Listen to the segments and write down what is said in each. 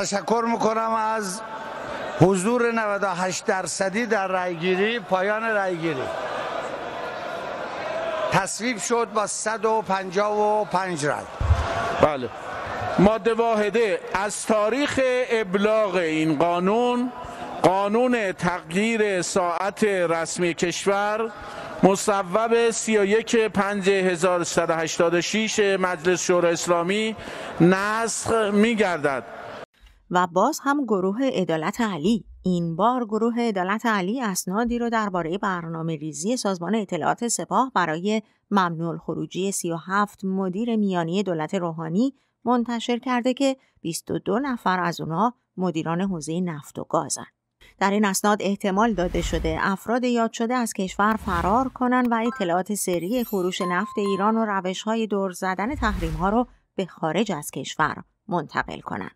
تشکر میکنم از حضور 98 درصدی در رایگیری پایان رایگیری تصویب شد با 155 رأی بله ماده واحده از تاریخ ابلاغ این قانون قانون تغییر ساعت رسمی کشور مصوب 31 5 مجلس شورای اسلامی نسخ می و باز هم گروه عدالت علی این بار گروه عدالت علی اسنادی رو درباره برنامه ریزی سازمان اطلاعات سپاه برای ممنوع خروجی 37 مدیر میانی دولت روحانی منتشر کرده که 22 نفر از اونا مدیران حوزه نفت و گازن. در این اسناد احتمال داده شده افراد یاد شده از کشور فرار کنند و اطلاعات سری فروش نفت ایران و روش های دور زدن تحریم ها رو به خارج از کشور منتقل کنند.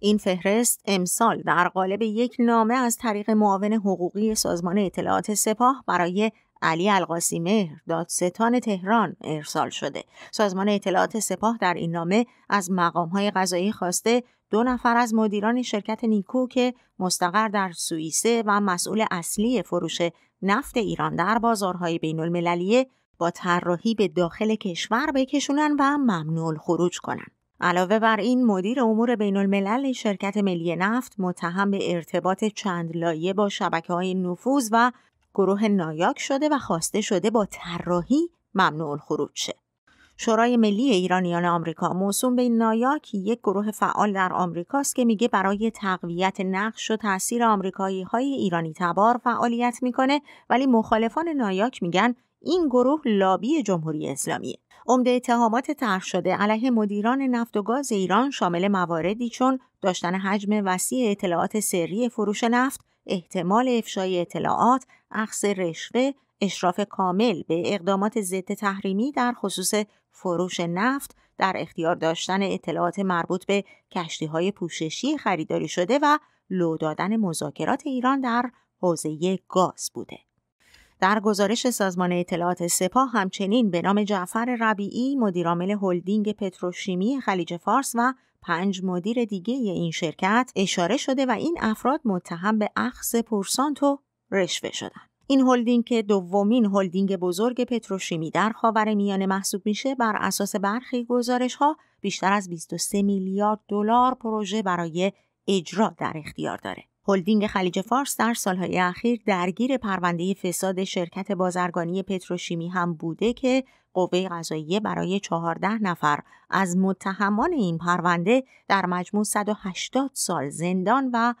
این فهرست امسال در قالب یک نامه از طریق معاون حقوقی سازمان اطلاعات سپاه برای علی القاسی مهر دادستان تهران ارسال شده سازمان اطلاعات سپاه در این نامه از مقامهای قضایی خواسته دو نفر از مدیران شرکت نیکو که مستقر در سوئیسه و مسئول اصلی فروش نفت ایران در بازارهای بین المللیه با طراحی به داخل کشور بکشونن و ممنوع خروج کنند. علاوه بر این مدیر امور بین الملل شرکت ملی نفت متهم به ارتباط چند لایه با شبکه های نفوذ و گروه نایاک شده و خواسته شده با طراحی ممنوع الخروج شه. شورای ملی ایرانیان آمریکا موسوم به نایاک یک گروه فعال در آمریکاست که میگه برای تقویت نقش و تاثیر آمریکایی های ایرانی تبار فعالیت میکنه ولی مخالفان نایاک میگن این گروه لابی جمهوری اسلامی عمده اتهامات طرح شده علیه مدیران نفت و گاز ایران شامل مواردی چون داشتن حجم وسیع اطلاعات سری فروش نفت، احتمال افشای اطلاعات، اخذ رشوه، اشراف کامل به اقدامات ضد تحریمی در خصوص فروش نفت، در اختیار داشتن اطلاعات مربوط به کشتی های پوششی خریداری شده و لو دادن مذاکرات ایران در حوزه گاز بوده. در گزارش سازمان اطلاعات سپاه همچنین به نام جعفر ربیعی مدیرعامل هلدینگ پتروشیمی خلیج فارس و پنج مدیر دیگه این شرکت اشاره شده و این افراد متهم به اخذ پورسانت و رشوه شدند. این هلدینگ که دومین هلدینگ بزرگ پتروشیمی در خاور میانه محسوب میشه بر اساس برخی گزارش ها بیشتر از 23 میلیارد دلار پروژه برای اجرا در اختیار داره. هلدینگ خلیج فارس در سالهای اخیر درگیر پرونده فساد شرکت بازرگانی پتروشیمی هم بوده که قوه قضاییه برای 14 نفر از متهمان این پرونده در مجموع 180 سال زندان و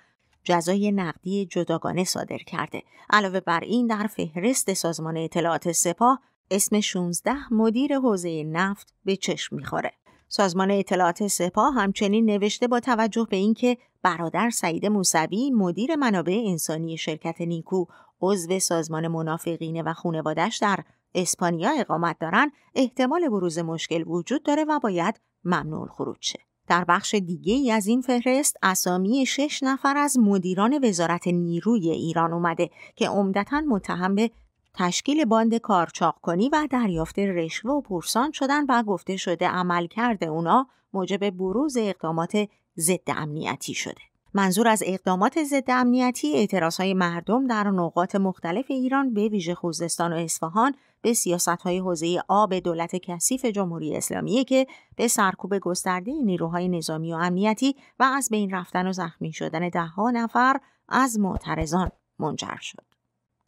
جزای نقدی جداگانه صادر کرده. علاوه بر این در فهرست سازمان اطلاعات سپاه اسم 16 مدیر حوزه نفت به چشم میخوره. سازمان اطلاعات سپاه همچنین نوشته با توجه به اینکه برادر سعید موسوی مدیر منابع انسانی شرکت نیکو عضو سازمان منافقینه و خونوادش در اسپانیا اقامت دارند احتمال بروز مشکل وجود داره و باید ممنوع خروج شه در بخش دیگه ای از این فهرست اسامی شش نفر از مدیران وزارت نیروی ایران اومده که عمدتا متهم به تشکیل باند کارچاق کنی و دریافت رشوه و پرسان شدن و گفته شده عمل کرده اونا موجب بروز اقدامات ضد امنیتی شده. منظور از اقدامات ضد امنیتی اعتراض های مردم در نقاط مختلف ایران به ویژه خوزستان و اصفهان به سیاست های حوزه آب دولت کثیف جمهوری اسلامی که به سرکوب گسترده نیروهای نظامی و امنیتی و از بین رفتن و زخمی شدن ها نفر از معترضان منجر شد.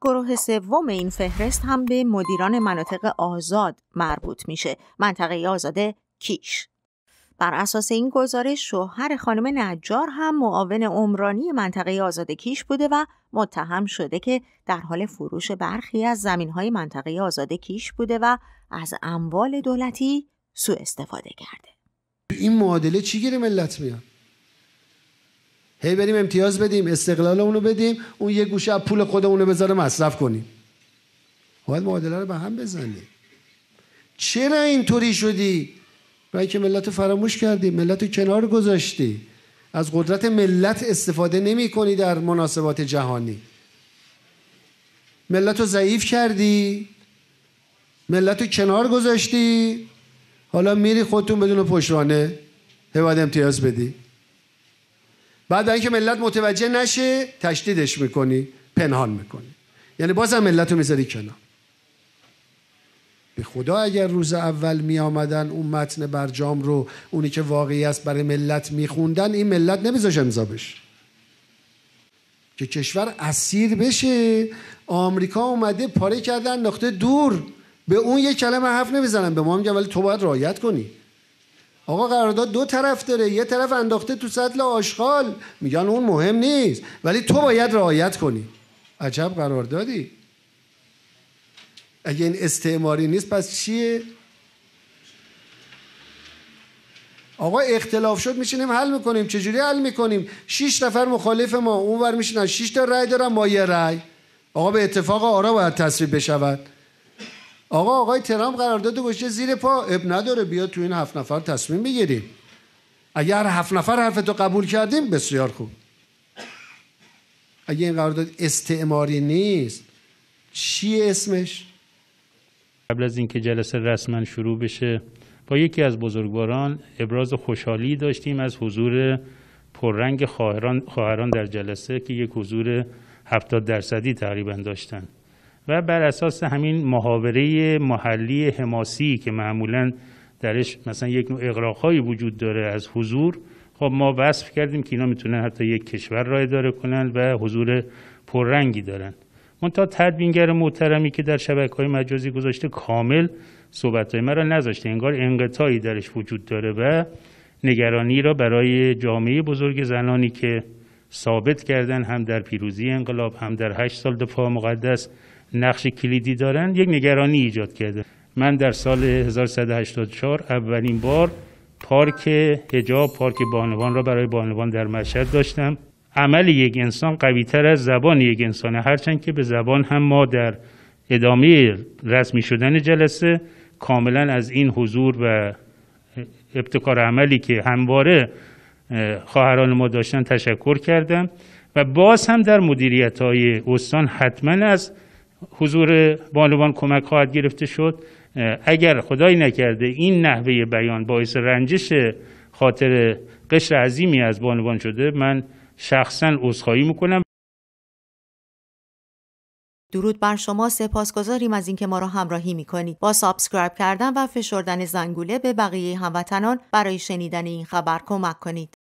گروه سوم این فهرست هم به مدیران مناطق آزاد مربوط میشه منطقه آزاد کیش بر اساس این گزارش شوهر خانم نجار هم معاون عمرانی منطقه آزاد کیش بوده و متهم شده که در حال فروش برخی از زمینهای منطقه آزاد کیش بوده و از اموال دولتی سوء استفاده کرده این معادله چی ملت میاد هی بریم امتیاز بدیم استقلال اونو بدیم اون یه گوشه از پول خودمون رو بذاره مصرف کنیم باید معادله رو به هم بزنیم چرا اینطوری شدی برای که ملت فراموش کردی ملت کنار گذاشتی از قدرت ملت استفاده نمی کنی در مناسبات جهانی ملت رو ضعیف کردی ملت رو کنار گذاشتی حالا میری خودتون بدون پشتوانه هواد امتیاز بدی بعد اینکه ملت متوجه نشه تشدیدش میکنی پنهان میکنی یعنی بازم ملت رو میذاری کنار به خدا اگر روز اول می اون متن برجام رو اونی که واقعی است برای ملت میخوندن این ملت نمیذاش امضا بشه که کشور اسیر بشه آمریکا اومده پاره کردن نقطه دور به اون یه کلمه حرف نمیزنن به ما میگن ولی تو باید رایت کنی آقا قرارداد دو طرف داره یه طرف انداخته تو سطل آشغال میگن اون مهم نیست ولی تو باید رعایت کنی عجب قراردادی اگه این استعماری نیست پس چیه آقا اختلاف شد میشینیم حل میکنیم چجوری حل میکنیم شش نفر مخالف ما اونور میشینن شش تا رأی دارن ما یه رأی آقا به اتفاق آرا باید تصویب بشود آقا آقای ترامپ قرارداد گوشه زیر پا اب نداره بیا تو این هفت نفر تصمیم بگیریم اگر هفت نفر حرفتو قبول کردیم بسیار خوب اگه این قرارداد استعماری نیست چی اسمش قبل از اینکه جلسه رسما شروع بشه با یکی از بزرگواران ابراز خوشحالی داشتیم از حضور پررنگ خواهران, خواهران در جلسه که یک حضور هفتاد درصدی تقریبا داشتند و بر اساس همین محاوره محلی حماسی که معمولا درش مثلا یک نوع اقراقهایی وجود داره از حضور خب ما وصف کردیم که اینا میتونن حتی یک کشور را اداره کنن و حضور پررنگی دارن تا تدوینگر محترمی که در شبکه های مجازی گذاشته کامل صحبت های مرا نذاشته انگار انقطاعی درش وجود داره و نگرانی را برای جامعه بزرگ زنانی که ثابت کردن هم در پیروزی انقلاب هم در هشت سال دفاع مقدس نقش کلیدی دارند یک نگرانی ایجاد کرده من در سال 1184 اولین بار پارک هجاب پارک بانوان را برای بانوان در مشهد داشتم عمل یک انسان قوی تر از زبان یک انسان هرچند که به زبان هم ما در ادامه رسمی شدن جلسه کاملا از این حضور و ابتکار عملی که همواره خواهران ما داشتن تشکر کردم و باز هم در مدیریت های استان حتما از حضور بانوان کمک خواهد گرفته شد اگر خدای نکرده این نحوه بیان باعث رنجش خاطر قشر عظیمی از بانوان شده من شخصا عذرخواهی میکنم درود بر شما سپاسگزاریم از اینکه ما را همراهی میکنید با سابسکرایب کردن و فشردن زنگوله به بقیه هموطنان برای شنیدن این خبر کمک کنید